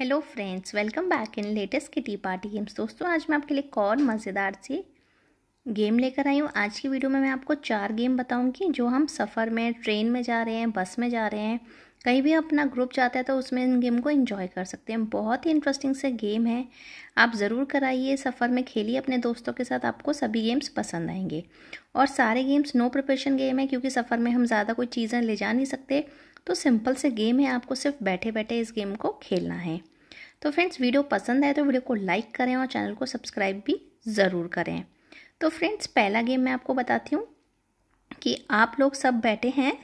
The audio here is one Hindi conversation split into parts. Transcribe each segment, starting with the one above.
hello friends welcome back in latest की टी पार्टी गेम्स दोस्तों आज मैं आपके लिए एक और मज़ेदार सी गेम लेकर आई हूँ आज की वीडियो में मैं आपको चार गेम बताऊँगी जो हम सफ़र में ट्रेन में जा रहे हैं बस में जा रहे हैं कहीं भी अपना ग्रुप जाता है तो उसमें इन गेम को इन्जॉय कर सकते हैं बहुत ही इंटरेस्टिंग से गेम है आप ज़रूर कराइए सफ़र में खेलिए अपने दोस्तों के साथ आपको सभी गेम्स पसंद आएंगे और सारे गेम्स नो प्रिपरेशन गेम है क्योंकि सफ़र में हम ज़्यादा कोई चीज़ें ले जा नहीं सकते तो सिंपल से गेम है आपको सिर्फ बैठे बैठे इस गेम को खेलना है तो फ्रेंड्स वीडियो पसंद आए तो वीडियो को लाइक करें और चैनल को सब्सक्राइब भी ज़रूर करें तो फ्रेंड्स पहला गेम मैं आपको बताती हूँ कि आप लोग सब बैठे हैं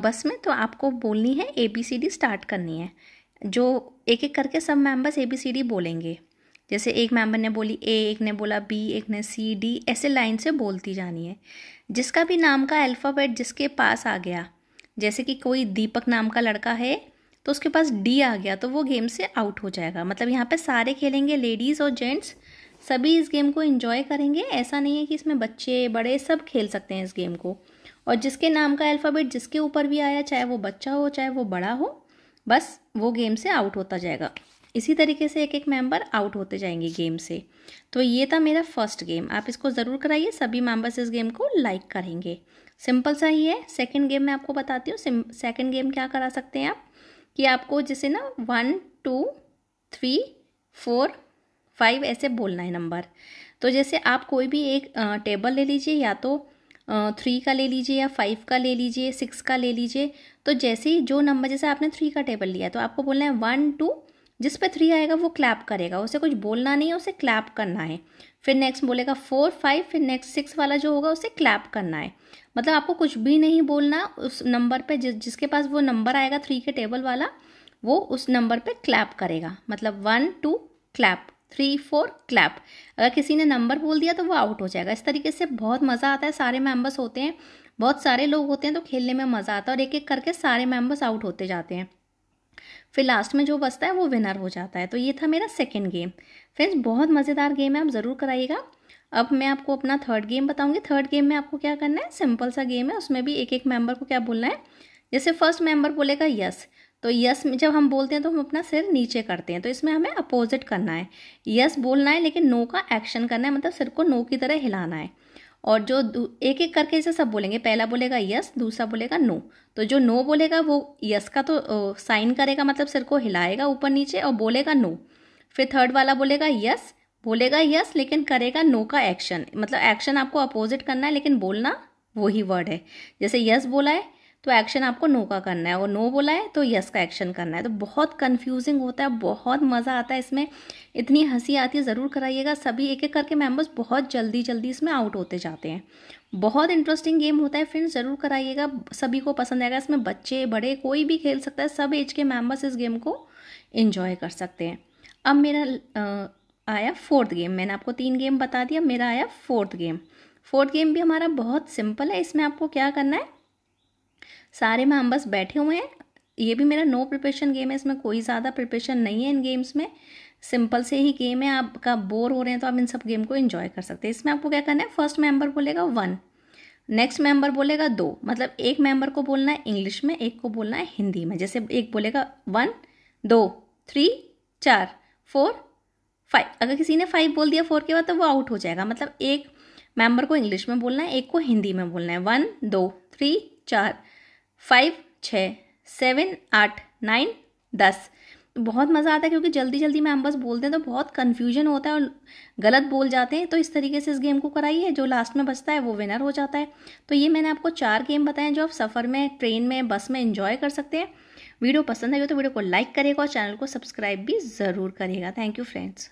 बस में तो आपको बोलनी है A B C D start करनी है जो एक एक करके सब members A B C D बोलेंगे जैसे एक मेंबर ने बोली ए एक ने बोला बी एक ने सी डी ऐसे लाइन से बोलती जानी है जिसका भी नाम का अल्फ़ाबेट जिसके पास आ गया जैसे कि कोई दीपक नाम का लड़का है तो उसके पास डी आ गया तो वो गेम से आउट हो जाएगा मतलब यहाँ पे सारे खेलेंगे लेडीज़ और जेंट्स सभी इस गेम को इन्जॉय करेंगे ऐसा नहीं है कि इसमें बच्चे बड़े सब खेल सकते हैं इस गेम को और जिसके नाम का अल्फ़ाबेट जिसके ऊपर भी आया चाहे वो बच्चा हो चाहे वो बड़ा हो बस वो गेम से आउट होता जाएगा इसी तरीके से एक एक मेंबर आउट होते जाएंगे गेम से तो ये था मेरा फर्स्ट गेम आप इसको ज़रूर कराइए सभी मेंबर्स इस गेम को लाइक करेंगे सिंपल सा ही है सेकेंड गेम मैं आपको बताती हूँ सेकेंड गेम क्या करा सकते हैं आप कि आपको जैसे ना one two three four five ऐसे बोलना है नंबर तो जैसे आप कोई भी एक टेबल ले लीजिए या तो थ्री का ले लीजिए या फाइव का ले लीजिए सिक्स का ले लीजिए तो जैसे ही जो नंबर जैसे आपने थ्री का टेबल लिया तो आपको बोलना है वन टू जिस पे थ्री आएगा वो क्लैप करेगा उसे कुछ बोलना नहीं है उसे क्लैप करना है फिर नेक्स्ट बोलेगा फोर फाइव फिर नेक्स्ट सिक्स वाला जो होगा उसे क्लैप करना है मतलब आपको कुछ भी नहीं बोलना उस नंबर पे जिस जिसके पास वो नंबर आएगा थ्री के टेबल वाला वो उस नंबर पे क्लैप करेगा मतलब one two clap three four clap अगर किसी ने नंबर बोल दिया तो वो आउट हो जाएगा इस तरीके से बहुत मज़ा आता है सारे मेम्बर्स होते हैं बहुत सारे लोग होते हैं तो खेलने में मज़ा आता है और एक एक करके सारे मेम्बर्स आउट होते जाते हैं फिर लास्ट में जो बचता है वो विनर हो जाता है तो ये था मेरा सेकेंड गेम फ्रेंड्स बहुत मज़ेदार गेम है आप ज़रूर कराइएगा अब मैं आपको अपना थर्ड गेम बताऊंगी थर्ड गेम में आपको क्या करना है सिंपल सा गेम है उसमें भी एक एक मेंबर को क्या बोलना है जैसे फर्स्ट मेंबर बोलेगा यस तो यस जब हम बोलते हैं तो हम अपना सिर नीचे करते हैं तो इसमें हमें अपोजिट करना है यस बोलना है लेकिन नो का एक्शन करना है मतलब सिर को नो की तरह हिलाना है और जो एक एक करके इसे सब बोलेंगे पहला बोलेगा यस दूसरा बोलेगा नो तो जो नो बोलेगा वो यस का तो साइन करेगा मतलब सिर को हिलाएगा ऊपर नीचे और बोलेगा नो फिर थर्ड वाला बोलेगा यस बोलेगा यस लेकिन करेगा नो का एक्शन मतलब एक्शन आपको अपोजिट करना है लेकिन बोलना वही वर्ड है जैसे यस बोला है तो एक्शन आपको नो का करना है और नो बोला है तो यस का एक्शन करना है तो बहुत कन्फ्यूजिंग होता है बहुत मज़ा आता है इसमें इतनी हंसी आती है ज़रूर कराइएगा सभी एक एक करके मेंबर्स बहुत जल्दी जल्दी इसमें आउट होते जाते हैं बहुत इंटरेस्टिंग गेम होता है फ्रेंड्स ज़रूर कराइएगा सभी को पसंद आएगा इसमें बच्चे बड़े कोई भी खेल सकता है सब एज के मेम्बर्स इस गेम को इन्जॉय कर सकते हैं अब मेरा आया फोर्थ गेम मैंने आपको तीन गेम बता दिया मेरा आया फोर्थ गेम फोर्थ गेम भी हमारा बहुत सिंपल है इसमें आपको क्या करना है सारे में हम बस बैठे हुए हैं ये भी मेरा नो प्रिपरेशन गेम है इसमें कोई ज़्यादा प्रिपरेशन नहीं है इन गेम्स में सिंपल से ही गेम है आपका बोर हो रहे हैं तो आप इन सब गेम को इन्जॉय कर सकते हैं इसमें आपको क्या करना है फर्स्ट मेंबर बोलेगा वन नेक्स्ट मेंबर बोलेगा दो मतलब एक मेंबर को बोलना है इंग्लिश में एक को बोलना है हिंदी में जैसे एक बोलेगा वन दो थ्री चार फोर फाइव अगर किसी ने फाइव बोल दिया फोर के बाद तो वो आउट हो जाएगा मतलब एक मेंबर को इंग्लिश में बोलना है एक को हिंदी में बोलना है वन दो थ्री चार फाइव छः सेवन आठ नाइन दस बहुत मज़ा आता है क्योंकि जल्दी जल्दी में हम बस बोलते हैं तो बहुत कन्फ्यूजन होता है और गलत बोल जाते हैं तो इस तरीके से इस गेम को कराइए जो लास्ट में बचता है वो विनर हो जाता है तो ये मैंने आपको चार गेम बताए जो आप सफ़र में ट्रेन में बस में इंजॉय कर सकते हैं वीडियो पसंद आएगा तो वीडियो को लाइक करेगा और चैनल को सब्सक्राइब भी ज़रूर करेगा थैंक यू फ्रेंड्स